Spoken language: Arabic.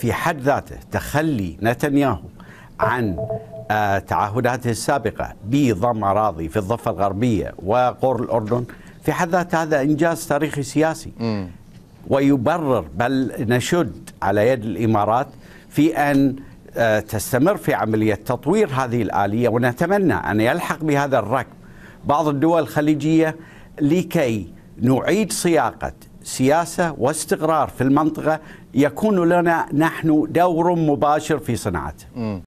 في حد ذاته تخلي نتنياهو عن آه، تعهداته السابقة بضم أراضي في الضفة الغربية وقور الأردن في حد ذاته هذا إنجاز تاريخي سياسي ويبرر بل نشد على يد الإمارات في أن آه، تستمر في عملية تطوير هذه الآلية ونتمنى أن يلحق بهذا الركب بعض الدول الخليجية لكي نعيد صياغة سياسة واستقرار في المنطقة يكون لنا نحن دور مباشر في صناعته